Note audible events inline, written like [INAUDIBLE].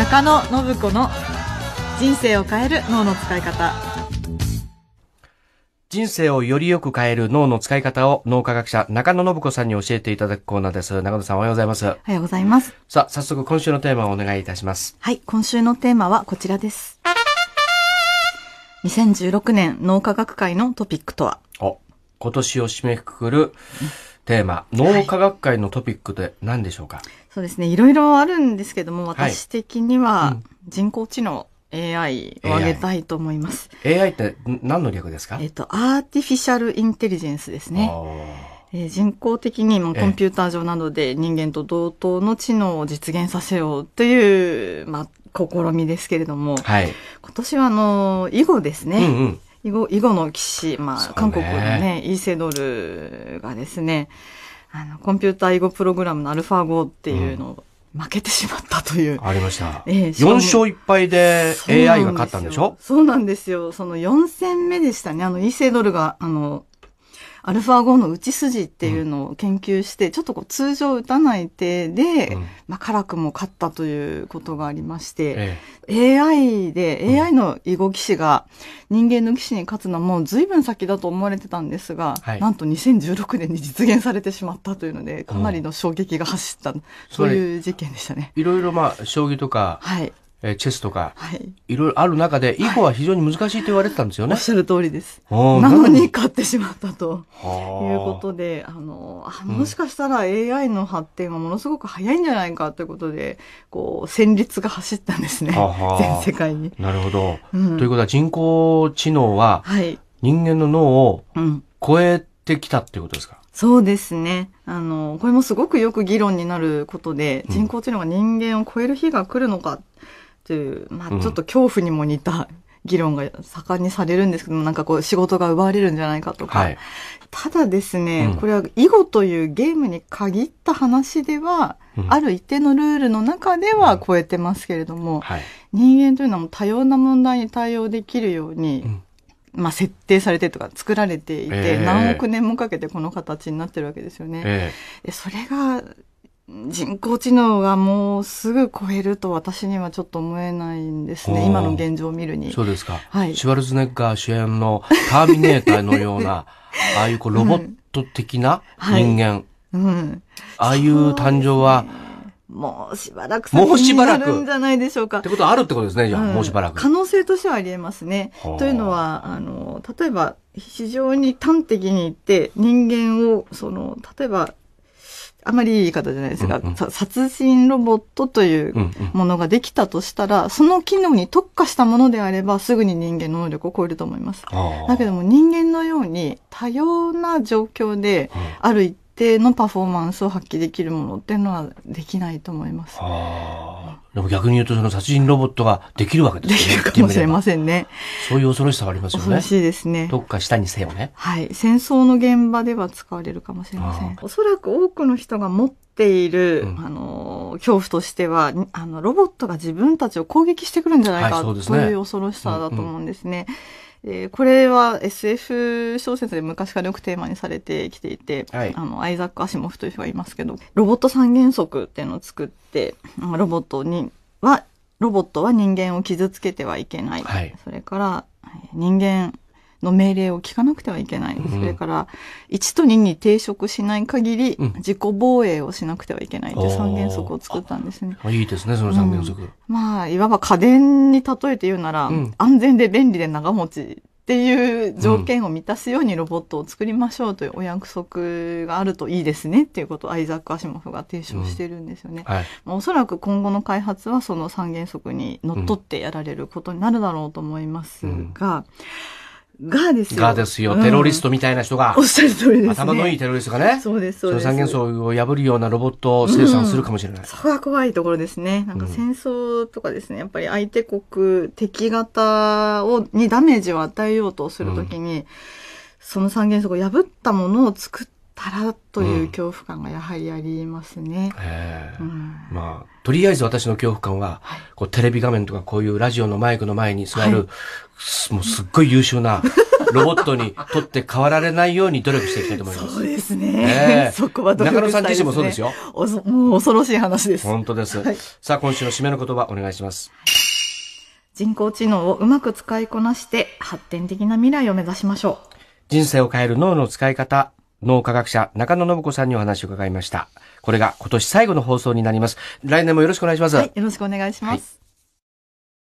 中野信子の人生を変える脳の使い方人生をよりよく変える脳の使い方を脳科学者中野信子さんに教えていただくコーナーです。中野さんおはようございます。おはようございます。さあ、早速今週のテーマをお願いいたします。はい、今週のテーマはこちらです。2016年脳科学会のトピックとは今年を締めくくる、テーマ、脳科学会のトピックで何でしょうか、はい、そうですね。いろいろあるんですけども、私的には人工知能、AI をあげたいと思います。AI, AI って何の略ですかえっと、アーティフィシャルインテリジェンスですね。えー、人工的にもコンピューター上などで人間と同等の知能を実現させようという、まあ、試みですけれども、はい、今年はあの、囲碁ですね。うんうん囲碁囲碁の騎士、まあ、ね、韓国のね、イーセドルがですね、あの、コンピューター囲碁プログラムのアルファ号っていうのを、負けてしまったという。ありました。ええ4勝1敗で AI が勝ったんでしょそうなんですよ。その4戦目でしたね。あの、イーセドルが、あの、アルファ5の打ち筋っていうのを研究して、うん、ちょっとこう通常打たない手で、うん、まあ、辛くも勝ったということがありまして、ええ、AI で、AI の囲碁棋士が人間の棋士に勝つのはもう随分先だと思われてたんですが、はい、なんと2016年に実現されてしまったというので、かなりの衝撃が走った、うん、そういう事件でしたね。いろいろまあ、将棋とか、はい、えー、チェスとか、はい、いろいろある中で、囲碁は非常に難しいと言われてたんですよね。はい、おっしゃる通りです。なのに買ってしまったということで、あのあ、もしかしたら AI の発展がものすごく早いんじゃないかということで、こう、戦慄が走ったんですね。全世界に。なるほど、うん、ということは人工知能は、人間の脳を超えてきたっていうことですか、うん、そうですね。あの、これもすごくよく議論になることで、人工知能が人間を超える日が来るのか、という、まあ、ちょっと恐怖にも似た議論が盛んにされるんですけども、なんかこう仕事が奪われるんじゃないかとか、はい、ただですね、うん、これは囲碁というゲームに限った話では、うん、ある一定のルールの中では超えてますけれども、うんはい、人間というのは多様な問題に対応できるように、まあ、設定されてとか作られていて、何億年もかけてこの形になってるわけですよね。えー、それが人工知能がもうすぐ超えると私にはちょっと思えないんですね。今の現状を見るに。そうですか。はい。シュワルツネッガー主演のターミネーターのような、[LAUGHS] ああいうこうロボット的な人間。うん。はいうん、ああいう誕生は、もうしばらく先になるんじゃないでしょうか。ってことはあるってことですね、じゃあ、うん、もうしばらく。可能性としてはあり得ますね。というのは、あの、例えば、非常に端的に言って、人間を、その、例えば、あまりいい方じゃないですが、うんうん、殺人ロボットというものができたとしたら、うんうん、その機能に特化したものであれば、すぐに人間の能力を超えると思います。だけども人間のように多様な状況で、ある一定のパフォーマンスを発揮できるものっていうのはできないと思います。でも逆に言うとその殺人ロボットができるわけですね。できるかもしれませんね。そういう恐ろしさがありますよね。恐ろしいですね。どっか下にせよね。はい。戦争の現場では使われるかもしれません。おそらく多くの人が持っている、うん、あの、恐怖としては、あの、ロボットが自分たちを攻撃してくるんじゃないか、はいね、という恐ろしさだと思うんですね。うんうんえー、これは SF 小説で昔からよくテーマにされてきていて、はい、あのアイザック・アシモフという人がいますけどロボット三原則っていうのを作ってロボットにはロボットは人間を傷つけてはいけない、はい、それから人間の命令を聞かなくてはいけない。それから、1と2に抵触しない限り、自己防衛をしなくてはいけないという三原則を作ったんですね。いいですね、その三原則。うん、まあ、いわば家電に例えて言うなら、うん、安全で便利で長持ちっていう条件を満たすようにロボットを作りましょうというお約束があるといいですねっていうことをアイザック・アシモフが提唱してるんですよね。うんはい、おそらく今後の開発はその三原則にのっとってやられることになるだろうと思いますが、うんがですよ。がですよ。テロリストみたいな人が。おっしゃる通りです、ね、頭のいいテロリストがね。そうです、そうです。三元素を破るようなロボットを生産するかもしれない、うん。そこが怖いところですね。なんか戦争とかですね、やっぱり相手国、敵型を、にダメージを与えようとするときに、うん、その三元素を破ったものを作って、たらという恐怖感がやはりありますね。まあ、とりあえず私の恐怖感は、はい、こうテレビ画面とかこういうラジオのマイクの前に座る、はい、もうすっごい優秀な [LAUGHS] ロボットにとって変わられないように努力していきたいと思います。そうですね。えー、[LAUGHS] そこは努力したい、ね、中野さん自身もそうですよ。おもう恐ろしい話です。本当です。はい、さあ、今週の締めの言葉お願いします。人工知能をうまく使いこなして発展的な未来を目指しましょう。人生を変える脳の使い方、脳科学者中野信子さんにお話を伺いました。これが今年最後の放送になります。来年もよろしくお願いします。はい、よろしくお願いします。はい